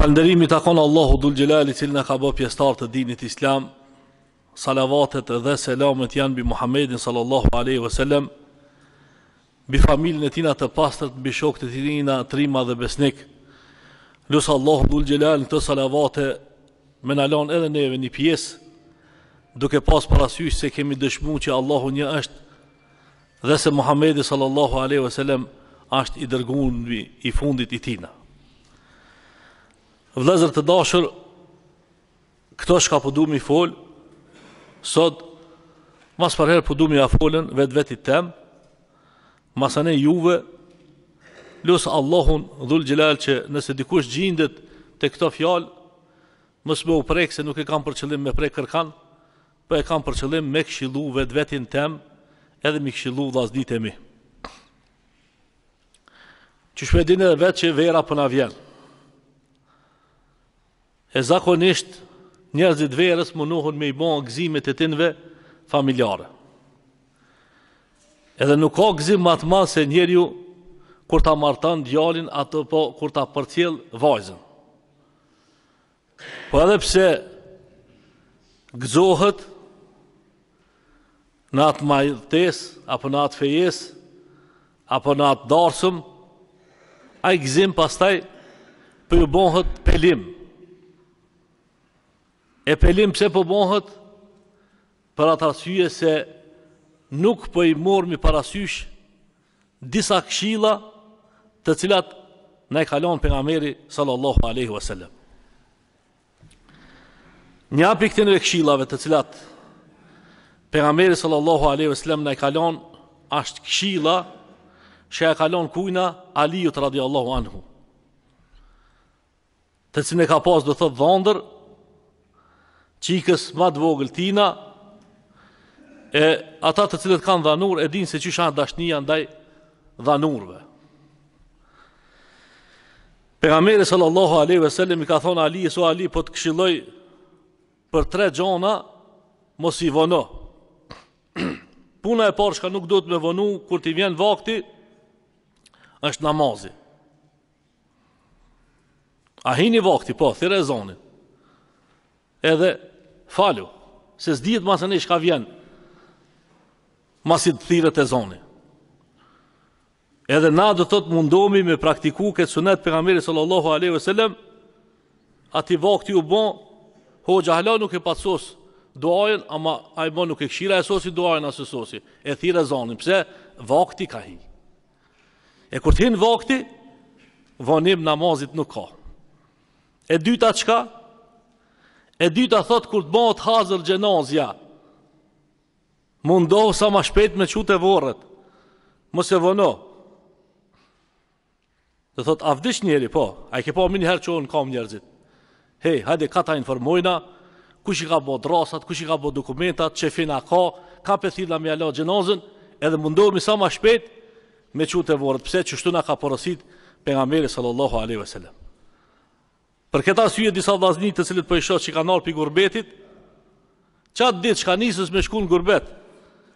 Falënderimi të konë Allahu dhul gjelali cilë në ka bë pjestar të dinit islam, salavatet dhe selamet janë bi Muhammedin sallallahu aleyhi vësallem, bi familën e tina të pastrët, bi shok të tina të rima dhe besnik, lusë Allahu dhul gjelali në të salavate me nalon edhe neve një pjesë, duke pas për se kemi dëshmu që Allahu një është, dhe se Muhammedin sallallahu aleyhi vësallem është i dërgun i fundit i tina. Vlezër të dashër Këto shka po du mi fol Sot Mas për herë po du mi a folën, Vetë vetë i tem Masane juve Lusë Allahun dhullë gjelalë, që Nëse dikush gjindet të këto fjalë, Mësë me u prekë Se nuk e kam për qëllim me prekë kërkan Për po e kam për qëllim me këshilu Vetë vetin tem Edhe me këshilu dhe asë ditë e mi Që shpedin e dhe vetë që vera përna vjenë E zakonisht njerëzit verës më me i bo në gzimet e tinve familjare. Edhe nuk ka gzim matë ma se njerë ju kur ta martan djalin atë po kur ta përtjel vajzën. Po edhe pse gëzohët në atë majtës, apo në atë fejes, apo në atë darsëm, a i gzim pastaj për ju bohët pelim, E pelim pse po bëhet? Për atë arsye se nuk po i morëm mi parasysh disa këshilla të cilat na e kalon pejgamberi sallallahu alaihi wasallam. Një apri këtë këshillave të cilat pejgamberi sallallahu alaihi wasallam na e kalon është këshilla që e kalon kujna Aliut radiallahu anhu. Të cilë ka pas do thëtë dhëndër, qikës ma të vogël tina, e ata të cilët kanë dhanur, e dinë se që shanë dashnija ndaj dhanurve. Pegamere sallallahu aleyhi ve sellem i ka thonë Ali, so Ali po të këshiloj për tre gjona, mos i vono. Puna e parë nuk do të me vonu, kur ti vjen vakti, është namazi. A hini vakti, po, thire e zonit. Edhe falu, se s'dit masë në ne shka vjen, masit si të thirët e zoni. Edhe na do të të mundomi me praktiku këtë sunet për Ameri sallallahu aleyhu e ati vakti u bon, ho gjahla nuk e patsos doajen, ama a i bon nuk e kshira e sosi doajen asë sosi, e thirë e zoni, pëse vakti ka hi. E kur të hinë vakti, vonim namazit nuk ka. E dyta qka, E dyta thot kur të bëhet hazër xhenozja. Mundo sa më shpejt me çutë vorrët. Mos e vono. Do thot avdish njëri po, ai ke pa po më një herë çon kam njerëzit. Hej, hajde kata informojna. Kush i ka bë drasat, kush i ka bë dokumentat, çefina ka, ka pethilla me alo xhenozën, edhe mundohemi sa më shpejt me çutë vorrët. Pse çështu shtuna ka porosit pejgamberi sallallahu alaihi wasallam. Për këta syje disa vazni të cilët për po i shosh që ka nalë për i gurbetit, qatë ditë që ka njësës me shku në gurbet,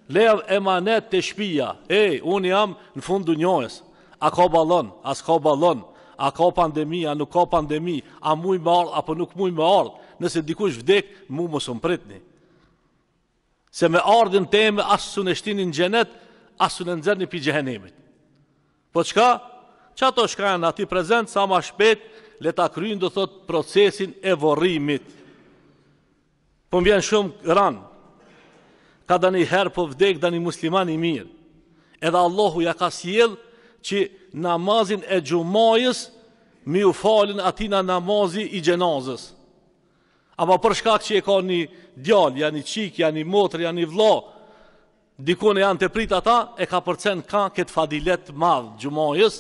e emanet të shpija, e, unë jam në fundu njojës, a ka balon, a s'ka balon, a ka pandemi, a nuk ka pandemi, a muj më ardhë, apo nuk muj më ardhë, nëse dikush vdek, mu më së më pritni. Se me ardhën teme, asë su në shtinin gjenet, asë su në nëzërni për gjenimit. Po qka? Qa to shkajnë ati prezent, sa ma shpetë, le ta kryin do thot procesin e vorrimit. Po vjen shumë ran. Ka dani her po vdek dani musliman i mirë. Edhe Allahu ja ka sjell që namazin e xhumajës mi u falin aty na namazi i xhenazës. Apo për shkak që e ka një djalë, ja një qikë, ja një motër, ja një vlo, dikone janë të prit ata, e ka përcen ka këtë fadilet madhë gjumajës,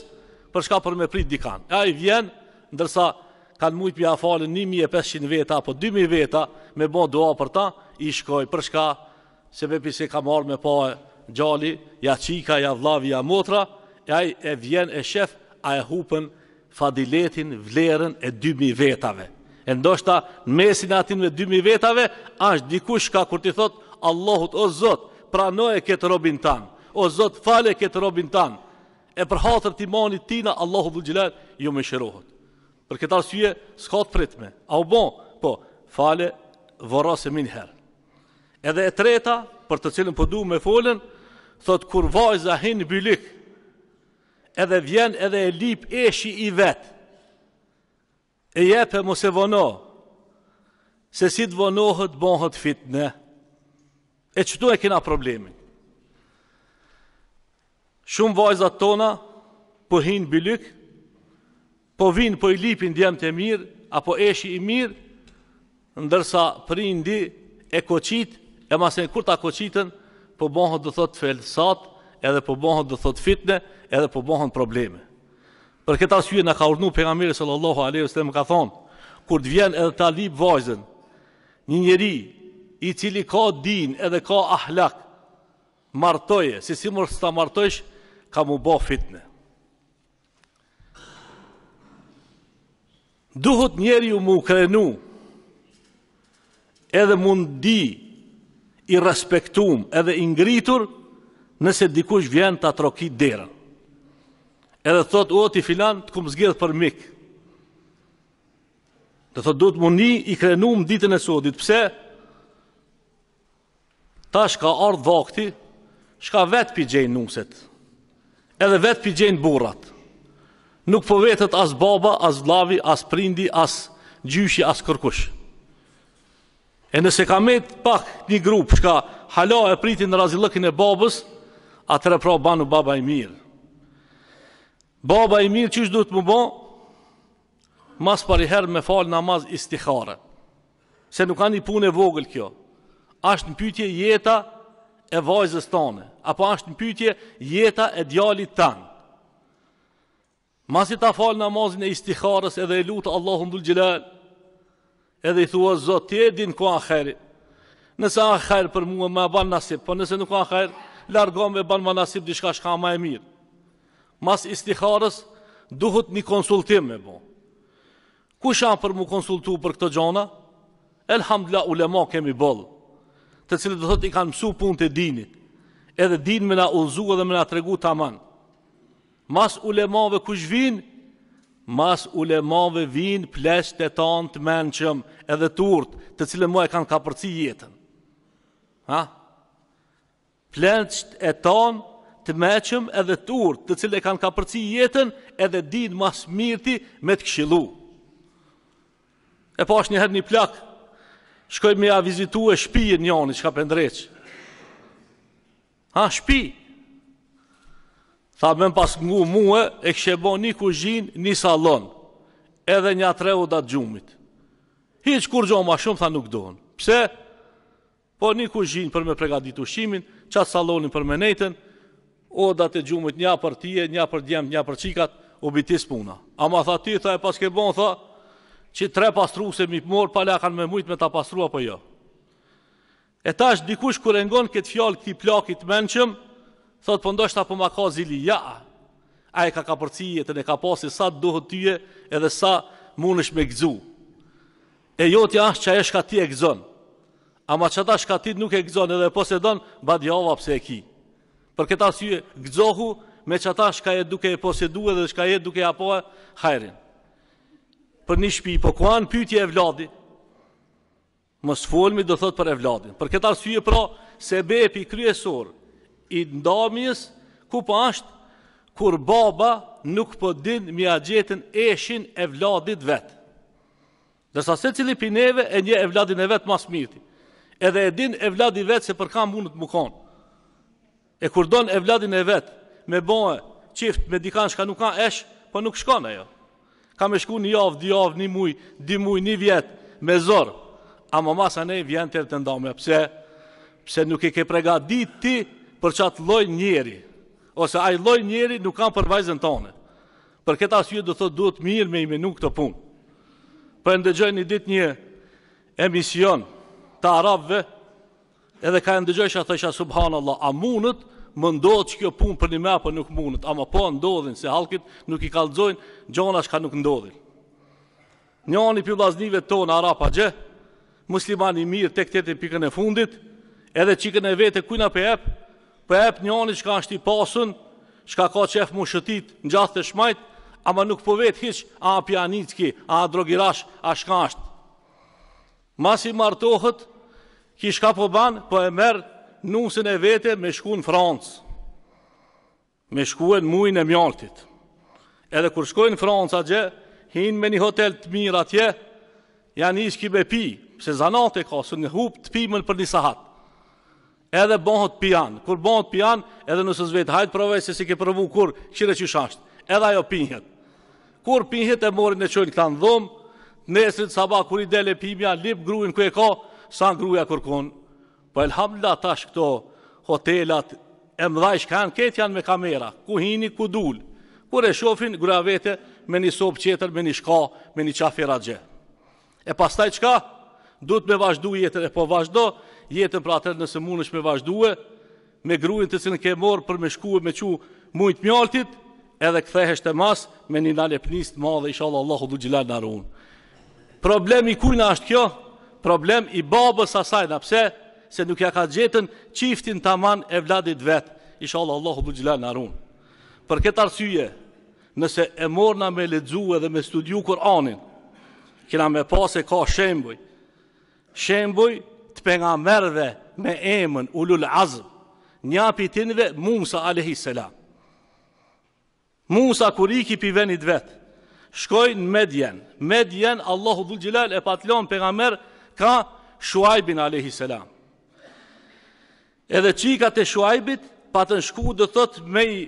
për shkak për me prit dikan. Ai a i vjenë, ndërsa kanë mujtë pja falën 1500 veta apo 2000 veta me bo doa për ta, i shkoj për shka, se vepi se ka marrë me pa e gjali, ja qika, ja vlavi, ja motra, e aj e vjen e shef, a e hupën fadiletin, vlerën e 2000 vetave. E ndoshta mesin atin me 2000 vetave, ashtë dikush ka kur ti thot, Allahut, o Zot, pranoje këtë robin tanë, o Zot, fale këtë robin tanë, e për hatër ti mani tina, Allahut dhe ju me shirohët. Për këtë arsye s'ka të pritme. A u bon? Po, fale vorase min herë. Edhe e treta, për të cilën po duam me folën, thot kur vajza hin bylik, edhe vjen edhe e lip eshi i vet. E jepë mos e vono. Se si të vonohet bëhet fitne. E çdo e kena problemin. Shumë vajzat tona po hin bylik, po vinë po i lipin djemë të mirë, apo eshi i mirë, ndërsa prindi e koqit, e masin kur ta koqitën, po bëhën dë thot felsat, edhe po bëhën dë thot fitne, edhe po bëhën probleme. Për këta syrë në ka urnu për nga mirë sallallahu aleyhi më ka thonë, kur të vjen edhe ta lipë vajzën, një njeri i cili ka din edhe ka ahlak, martoje, si si mërë së ta martojsh, ka mu bo fitne. Duhët njeri ju mu krenu edhe mundi i respektum edhe i ngritur nëse dikush vjen të atroki dera. Edhe thot, o ti filan, të kumë zgjedhë për mik. Dhe thot, duhet mundi i krenu më ditën e sotit. Pse? Ta shka ardhë vakti, shka vetë për gjenë nuset, edhe vetë për gjenë burratë. Nuk po vetët as baba, as vlavi, as prindi, as gjyshi, as kërkush. E nëse ka metë pak një grupë që ka hala e pritin në razilëkin e babës, atër e pra banu baba i mirë. Baba i mirë që është duhet më bo, mas par i herë me falë namaz i Se nuk ka një punë e vogël kjo. Ashtë në pytje jeta e vajzës tane, apo ashtë në pytje jeta e djali tanë. Masi ta falë namazin e istiharës edhe e lutë Allahun dhul gjelal, edhe i thua zotë, ti e din ku akheri, nëse akheri për mua më ban nasib, po nëse nuk akheri, largom e ban ma nasib, dishka shka ma e mirë. Mas istiharës, duhet një konsultim me bo. Ku shanë për mu konsultu për këtë gjona? Elhamdla ulema kemi bëllë, të cilë dhe thot i kanë mësu pun të dinit, edhe din me na ullzu edhe me na tregu të amanë mas ulemave kush vinë, mas ulemave vinë plesh të tanë të menqëm edhe të urtë të cilën mua e kanë ka përci jetën. Ha? Plesht e tanë të menqëm edhe të urtë të cilën e kanë ka përci jetën edhe dinë mas mirti me të kshilu. E po është njëherë një plakë, shkoj me a vizitu e shpijën një që ka një Ha, shpijë. Tha me pas ngu muë E kështë e bo një kuzhin, një salon Edhe një atreu u datë gjumit Hiç kur gjo ma shumë Tha nuk dohen Pse? Po një kuzhin për me prega ditushimin Qatë salonin për me nejten O datë e gjumit një për tije Një për djemë, një për qikat U bitis puna A ma tha ti, tha e pas ke bon, tha Që tre pastru se mi pëmor Pala kanë me mujtë me ta pastrua për po jo E ta është dikush kërë ngonë këtë fjallë këti plakit menqëm, Thot po ndoshta po ma ka zili ja. Ai ka kapërcë e ne ka pasi sa duhet tyje edhe sa mundesh me gëzu. E joti ashtë që e ka ti e gëzon. Ama çata shkatit nuk e gëzon edhe po se don badjava pse e ki. Për këtë arsye gëzohu me çata shka e duke e posedu edhe shka e duke ja pa hajrin. Për një shtëpi po kuan pyetje e vladit. Mos folmi do thot për e vladin. Për këtë arsye pra se bepi kryesor, i ndamjes, ku po ashtë, kur baba nuk po din mi a gjetën eshin e vladit vetë. Dërsa se cili pineve e nje e vladin e vetë mas mirti, edhe e din e vladit vetë se për kam mundët më konë. E kur don e vladin e vetë me bëhe qift me dikan shka nuk ka esh, po nuk shkone jo. Ka me shku një javë, di javë, një mujë, di mujë, një vjetë, me zorë. A më masa ne vjen të të ndamë, pse, pse nuk i ke prega ditë ti, për çat lloj njeri ose ai lloj njeri nuk ka për vajzën tonë. Për këtë arsye do thotë duhet mirë me imenu këtë punë. Po e ndëgjoj një ditë një emision të arabëve, edhe ka e ndëgjoj që a thësha subhanallah, a munët më ndodhë që kjo punë për një me për nuk munët, a më po ndodhin se halkit nuk i kalzojnë, gjona shka nuk ndodhin. Një anë i për tonë, Arapa a gjë, muslimani mirë tek këtë pikën e fundit, edhe qikën e vete kujna për ebë, për e për njani që ka është i pasën, që ka ka qef më shëtit në gjatë të shmajt, ama nuk po vetë hiq, a pjanitki, a drogirash, a shka është. Masi martohët, ki shka po banë, po e merë nusën e vete me shku në Francë, me shku e në mujnë e mjaltit. Edhe kur shkojnë në Francë atje, hinë me një hotel të mirë atje, janë ishki be pi, se zanate ka, së një hup të pi për një sahat edhe bëhot pian, kur bëhot pian, edhe nëse zvetë, hajtë provoj se si ke provu kur, qire që shashtë, edhe ajo pinhet. Kur pinhet e morin e qojnë këta në dhomë, nesrit saba kur i dele pimja, lip gruin kë e ka, sa në gruja kërkon. Po elhamdila tash këto hotelat, e mdhaj shkanë, ketë janë me kamera, ku hini, ku dulë, kur e shofin, gruja vete, me një sopë qeter, me një shka, me një qafira gje. E pastaj qka? Dutë me vazhdu jetër, e po vazhdo, jetën pra atër nëse mund është me vazhduhe, me gruin të cilën ke morë për me shkuë me që mujtë mjaltit, edhe këthehesht e mas me një e pënistë ma dhe isha Allahu du gjilar në arunë. Problem i kujna është kjo? Problem i babës asajna, pse? Se nuk ja ka gjetën qiftin të aman e vladit vetë, ishala Allahu du gjilar në arunë. Për këtë arsyje, nëse e morëna me ledzuë dhe me studiu Koranin, kina me pas e ka shembuj, shembuj për nga merve me emën ullul azm, një pitinve Musa alehi selam. Musa kur i për venit vetë, shkojnë medjen, medjen Allahu dhul gjilal e patlon për nga merë ka shuajbin alehi selam. Edhe qika të shuajbit, patën shku dhe thot me i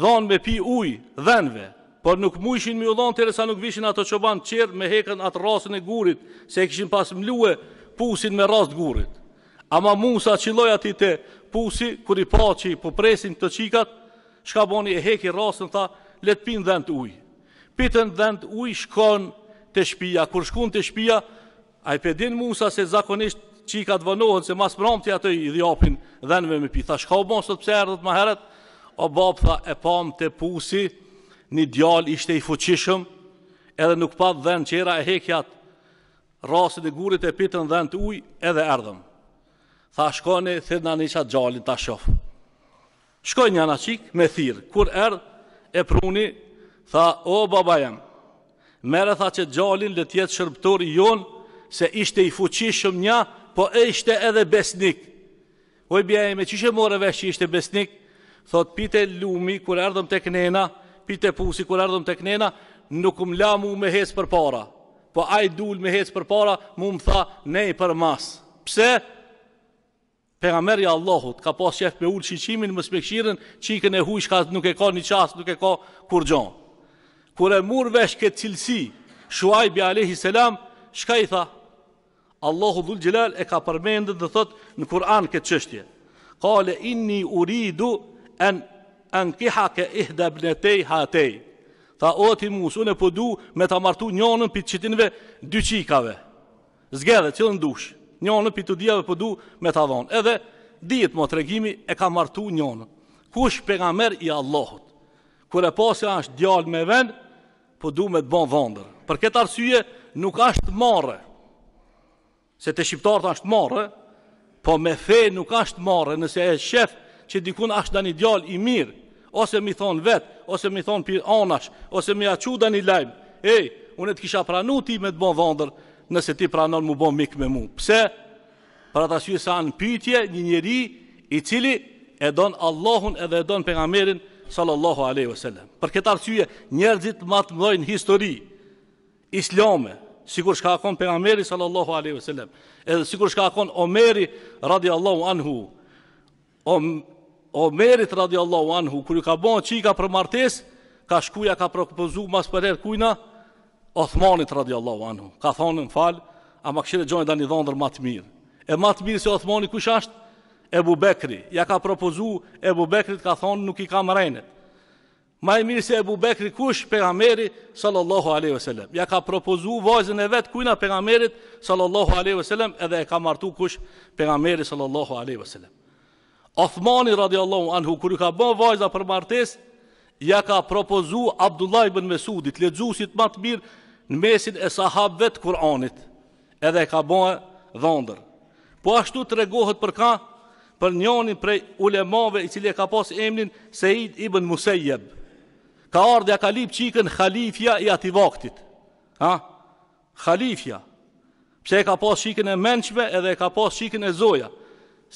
dhonë me pi ujë, dhenve, por nuk me u dhonë tërë sa nuk vishin ato qoban qërë me hekën atë rasën e gurit, se e kishin pas mluë pusin me rast gurit. Ama Musa që loj ati të pusi, kër i pa që i popresin të qikat, shka boni e heki rastën tha, letë pinë dhend të uj. Pitën dhend të uj shkon të shpia, kër shkon të shpia, a i pedin Musa se zakonisht qikat vënohën, se mas pramti të jatë i dhjapin dhenve me pi. Tha shka bon së të pse erdhët më heret, o bab tha e pam të pusi, një djal ishte i fuqishëm, edhe nuk pa dhend qera e hekjat rasit e gurit e pitën dhe në të uj edhe erdhëm. Tha shkone, thirna një qatë gjallin të shofë. Shkoj një qikë me thirë, kur erdhë e pruni, tha, o baba jem, mere tha që gjallin le tjetë shërptor i jonë, se ishte i fuqishëm nja, po e ishte edhe besnik. Oj bja e me qyshe more vesh që ishte besnik, thot pite lumi kur erdhëm të knena, pite pusi kur erdhëm të knena, nuk um la mu me hes për para po ai dul me hecë për para, mu më tha, ne i për mas. Pse? Pegamerja Allahut ka pas qef me ullë qiqimin, më spekshirën, qikën e hujsh ka nuk e ka një qasë, nuk e ka kur gjon. Kur e mur vesh këtë cilësi, shuaj bi lehi Selam, shka i tha? Allahu dhul gjelal e ka përmendit dhe thot në Kur'an këtë qështje. Kale inni uridu en, en kihake ihdab në tej hatej. Tha, o ti mus, unë e po du me ta martu njënën për qitinve dy qikave. Zgjede, cilën dush. Njënën për të dijave po du me ta dhonë. Edhe, ditë më tregimi e ka martu njënën. Kush për nga merë i Allahot? Kure pasja është djallë me vend, po du me të bon vëndër. Për këtë arsye, nuk është marë. Se të shqiptarët është marë, po me fej nuk është marë. Nëse e shef që dikun është da një djallë i mirë, ose mi thonë vetë, ose më thon për anash, ose më ja një lajmë, lajm. Ej, unë të kisha pranu ti me të bëvë vëndër, nëse ti pranon më bëvë mik me mua. Pse? Për atë arsye sa në pytje një njeri i cili e don Allahun edhe e don pejgamberin sallallahu alaihi wasallam. Për këtë arsye njerëzit më të mbyjnë histori islame, sikur shka ka qenë pejgamberi sallallahu alaihi wasallam, edhe sikur shka ka Omeri radiallahu anhu. Omerit radiallahu anhu, kërë ka bon qika për martes, ka shkuja ka propozu mas për herë kujna, Othmanit radiallahu anhu, ka thonë në falë, a ma këshire gjojnë da një dhondër matë mirë. E matë mirë se Othmanit kush ashtë? Ebu Bekri, ja ka propozu Ebu Bekrit ka thonë nuk i ka më rejnë. Ma e mirë se Ebu Bekri kush, pegamerit, sallallahu aleyhi ve sellem. Ja ka propozu vajzën e vetë kujna pegamerit, sallallahu aleyhi ve sellem, edhe e ka martu kush, pegamerit, sallallahu aleyhi ve sellem. Othmani radiallahu anhu, kër i ka bën vajza për martes, ja ka propozu Abdullah ibn Mesudit, ledzusit më të mirë në mesin e sahabëve të Kur'anit, edhe ka bën dhondër. Po ashtu të regohet për ka, për njonin prej ulemave i cili e ka pas emnin Sejid ibn Musejjeb. Ka ardhe ka kalip qikën khalifja i ati vaktit. Ha? Khalifja. Pse e ka pas qikën e menqme edhe e ka pas qikën e zoja. Ha?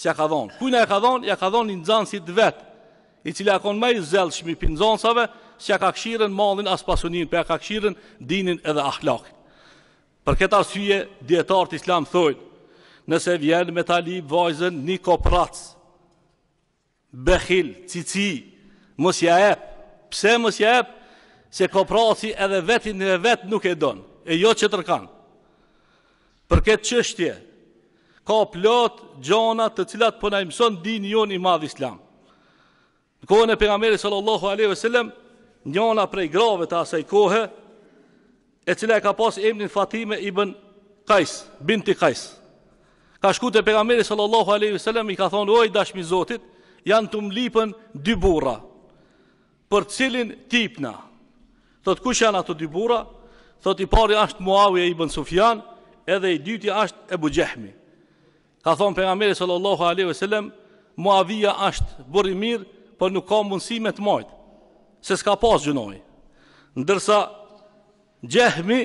si ja ka dhon. Kujna e ka dhon, ja ka dhon një nxënës vetë, vet, i cilë ka qenë më i zellshëm i pinxoncave, si ja ka këshirën mallin as pasunin, për ja ka këshirën dinin edhe ahlakin. Për këtë arsye dietar të Islam thotë, nëse vjen me tali vajzën një kopratës, bëkhil, cici, mos ja e, pse mos ja e? Se koprati edhe vetin e vet nuk e don, e jo tërkanë. Për këtë çështje, ka plot gjona të cilat po na mëson dini jon i madh islam. Në kohën e pejgamberit sallallahu alaihi wasallam, njëna prej grave të asaj kohe, e cila e ka pas emrin Fatime ibn Qais, binti Qais. Ka shku te pejgamberi sallallahu alaihi wasallam i ka thonë oj dashmi Zotit, janë të mlipën dy burra. Për cilin tipna? Thot kush janë ato dy burra? Thot i pari është Muawija ibn Sufjan, edhe i dyti është Ebu Gjehmi. Ka thonë për nga sallallahu aleyhi sellem Muavija është bërë i mirë Për nuk ka mundësi me të majtë Se s'ka pas gjënoj Ndërsa Gjehmi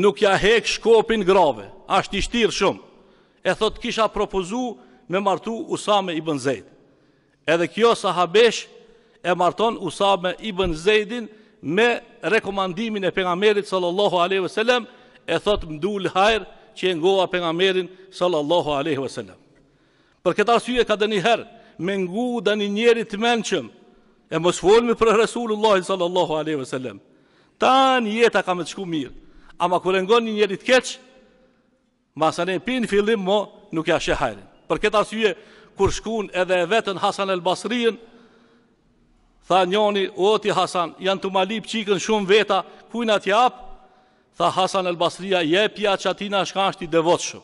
nuk ja hek shkopin grave Ashtë i shtirë shumë E thotë kisha propozu Me martu Usame i Bënzejt Edhe kjo sahabesh E marton Usame i Bënzejtin Me rekomandimin e pengamerit Sallallahu aleyhi sellem E thotë mdu lëhajrë që e ngoha për nga merin sallallahu aleyhi ve sellem. Për këtë syje ka dhe njëherë me ngu dhe një njerit të menqëm e mos folmi për Resulullah sallallahu aleyhi ve sellem. Ta një jetë ka me të shku mirë, ama kërë ngon një njerit të keqë, masën e pinë fillim mo nuk ja shëhajrin. Për këtë syje, kur shkun edhe e vetën Hasan el Basrien, Tha njoni, oti Hasan, janë të malip qikën shumë veta, kujna t'japë, tha Hasan el Basria, pja që atina shka është i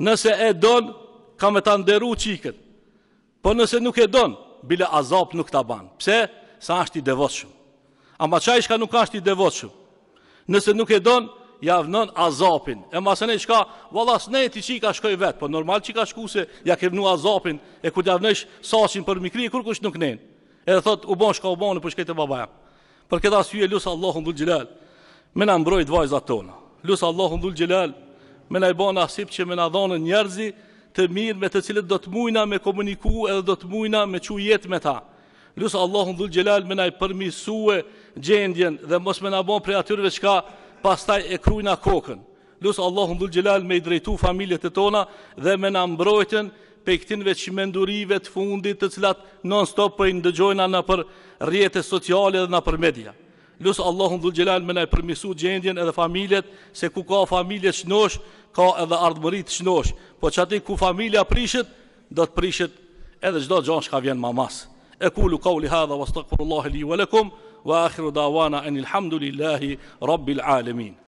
Nëse e donë, ka me të nderu qikët, po nëse nuk e donë, bile azap nuk të banë. Pse? Sa është i devotëshëm. Ama qa i shka nuk është i Nëse nuk e donë, ja vënon azopin. E masën e shka, valla së ne ti qika shkoj vetë, po normal qika shku se ja ke vënu azopin, e kur ja sasin për mikri, kur kush nuk nejnë. E dhe thot, u bon shka u bon, për po shkete babaja. Për këtë s'ju e lusë Allahun dhul gjilalë me na mbrojt vajzat tona. Lusë Allahun dhul gjelal, me na i banë asip që me na dhanë njerëzi të mirë me të cilët do të mujna me komuniku edhe do të mujna me që jetë me ta. Lusë Allahun dhul gjelal, me na i përmisue gjendjen dhe mos me na ban prej atyrve ka pastaj e krujna kokën. Lusë Allahun dhul gjelal me i drejtu familjet e tona dhe me na mbrojtën pe këtinve që mendurive të fundit të cilat non stop po për i ndëgjojna në për rjetët sociale dhe në për media. Lusë Allahun dhul gjelal me ne përmisu gjendjen edhe familjet, se ku ka familjet shnosh, ka edhe ardhëmërit shnosh. Po që ati ku familja prishet, do të prishet edhe gjdo gjanë shka vjen mamas. E ku lu ka u li hadha, vastakurullahi li u alekum, wa akhiru davana, enil hamdulillahi, rabbil alemin.